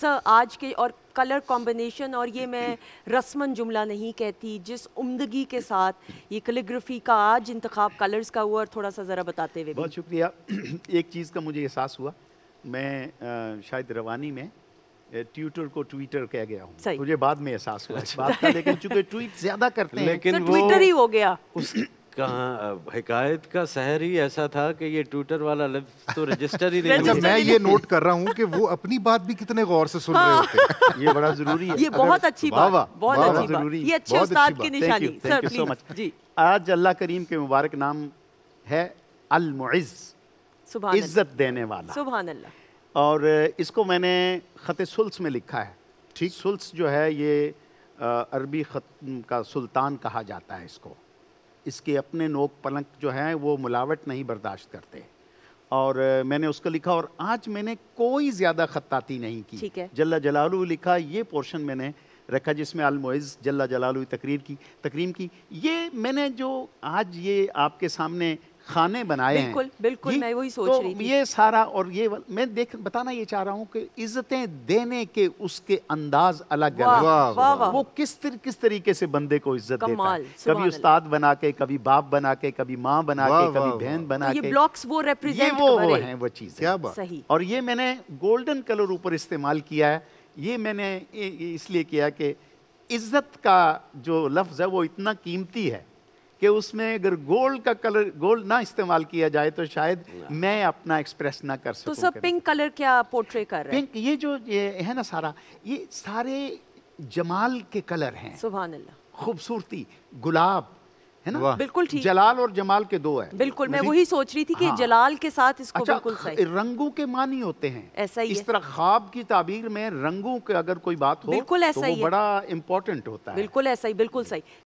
Sir आज के और कलर कॉम्बिनेशन और ये मैं रस्मन जुमला नहीं कहती जिस उमदगी के साथ ये कलीग्राफी का आज इंतखब कलर्स का हुआ और थोड़ा सा ज़रा बताते हुए बहुत शुक्रिया एक चीज़ का मुझे एहसास हुआ मैं आ, शायद रवानी में ट्विटर को ट्विटर कह गया हूँ मुझे बाद में एहसास हुआ अच्छा। बात का लेकिन चूंकि ट्वीट ज्यादा करते हैं लेकिन ट्विटर तो ही हो गया उस कहाँ हिकायत का शहर ही ऐसा था कि ये ट्विटर वाला लफ्ज तो रजिस्टर ही नहीं मैं ये नोट कर रहा हूँ कि वो अपनी बात भी कितने गौर से सुन रहे हैं हाँ। ये बड़ा जरूरी है ये बहुत अच्छी बात बहुत बहुत अच्छी जरूरी ये अच्छे उस्ताद की निशानी सर प्लीज जी आज अल्लाह करीम के मुबारक नाम है अल मुइज इज्जत देने वाला सुभान अल्लाह और इसको मैंने ख़त सुल्स में लिखा है ठीक सुल्स जो है ये अरबी ख़त का सुल्तान कहा जाता है इसको इसके अपने नोक पलंक जो हैं वो मिलावट नहीं बर्दाश्त करते और मैंने उसको लिखा और आज मैंने कोई ज़्यादा खत्ताती नहीं की ठीक है जल्ला जलालू लिखा ये पोर्शन मैंने रखा जिसमें अलमोज़ जल्ला जलालू तकरीर की तकरीम की ये मैंने जो आज ये आपके सामने खाने बनाए बिल्कुल, हैं बिल्कुल मैं वही सोच तो रही थी ये सारा और ये मैं देख बताना ये चाह रहा हूँ कि इज्जतें देने के उसके अंदाज अलग अलग वो किस तर, किस तरीके से बंदे को इज्जत देता है कभी उस्ताद बना के कभी बाप बना के कभी माँ बना के कभी बहन बना के तो ब्लॉक्स वो रेप्रेजेंट वो वो है वो चीज क्या सही और ये मैंने गोल्डन कलर ऊपर इस्तेमाल किया है ये मैंने इसलिए किया कि इज्जत का जो लफ्ज़ है वो इतना कीमती है कि उसमें अगर गोल्ड का कलर गोल्ड ना इस्तेमाल किया जाए तो शायद मैं अपना एक्सप्रेस ना कर तो सकूं तो सर पिंक कलर क्या पोर्ट्रे कर रहे हैं पिंक ये जो ये है ना सारा ये सारे जमाल के कलर हैं सुबह खूबसूरती गुलाब है ना बिल्कुल ठीक जलाल और जमाल के दो है बिल्कुल मैं वही सोच रही थी कि हाँ। जलाल के साथ इसको अच्छा, बिल्कुल सही रंगों के मानी होते हैं ऐसा ही इस तरह ख्वाब की ताबीर में रंगों के अगर कोई बात हो बिल्कुल तो ऐसा तो ही बड़ा इम्पोर्टेंट होता है बिल्कुल ऐसा ही बिल्कुल सही